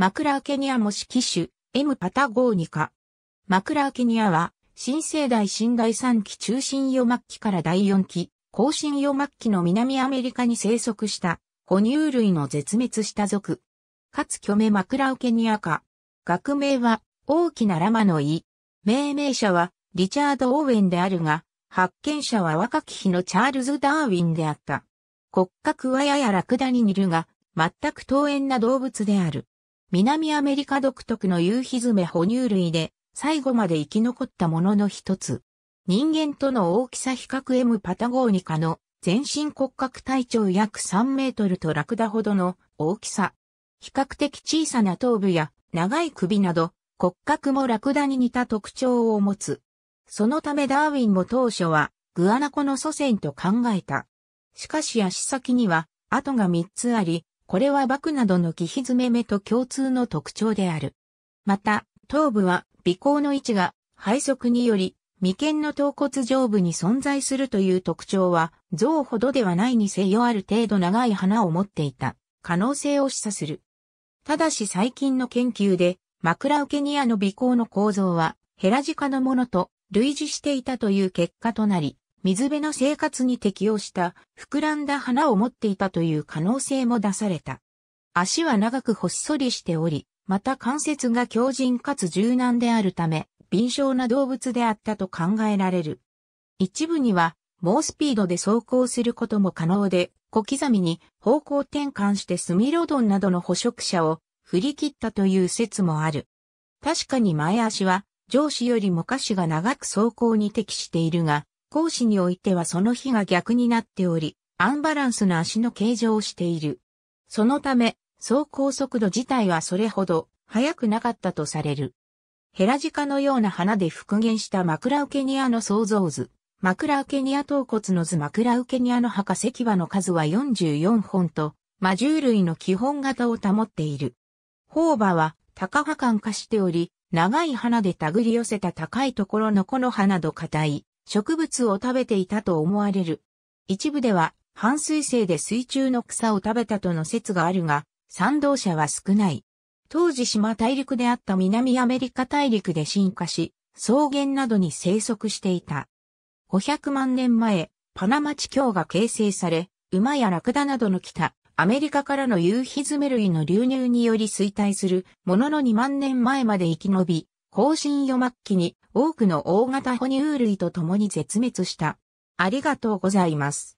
マクラーケニア模式種 M パタゴーニカ。マクラーケニアは、新生代新第三期中新葉末期から第四期、後新葉末期の南アメリカに生息した、哺乳類の絶滅した族。かつ巨名マクラーケニアか。学名は、大きなラマの胃。命名者は、リチャード・オーウェンであるが、発見者は若き日のチャールズ・ダーウィンであった。骨格はややラクダに似るが、全く遠縁な動物である。南アメリカ独特の夕日爪哺乳類で、最後まで生き残ったものの一つ。人間との大きさ比較 M パタゴーニカの全身骨格体長約3メートルとラクダほどの大きさ。比較的小さな頭部や長い首など骨格もラクダに似た特徴を持つ。そのためダーウィンも当初はグアナコの祖先と考えた。しかし足先には跡が3つあり、これは幕などの木ひずめ目と共通の特徴である。また、頭部は尾行の位置が配側により、眉間の頭骨上部に存在するという特徴は、象ほどではないにせよある程度長い花を持っていた可能性を示唆する。ただし最近の研究で、枕受けニアの尾行の構造は、ヘラジカのものと類似していたという結果となり、水辺の生活に適応した膨らんだ花を持っていたという可能性も出された。足は長くほっそりしており、また関節が強靭かつ柔軟であるため、敏捷な動物であったと考えられる。一部には、猛スピードで走行することも可能で、小刻みに方向転換してスミロドンなどの捕食者を振り切ったという説もある。確かに前足は上肢よりも下肢が長く走行に適しているが、講師においてはその日が逆になっており、アンバランスな足の形状をしている。そのため、走行速度自体はそれほど速くなかったとされる。ヘラジカのような花で復元したマクラウケニアの創造図。マクラウケニア頭骨の図マクラウケニアの墓石場の数は44本と、魔獣類の基本型を保っている。宝馬は高波感化しており、長い花で手繰り寄せた高いところのこの花など硬い、植物を食べていたと思われる。一部では、半水性で水中の草を食べたとの説があるが、賛同者は少ない。当時島大陸であった南アメリカ大陸で進化し、草原などに生息していた。500万年前、パナマ地峡が形成され、馬やラクダなどの北、アメリカからの夕日爪類の流入により衰退するものの2万年前まで生き延び、後進余末期に多くの大型哺乳類と共に絶滅した。ありがとうございます。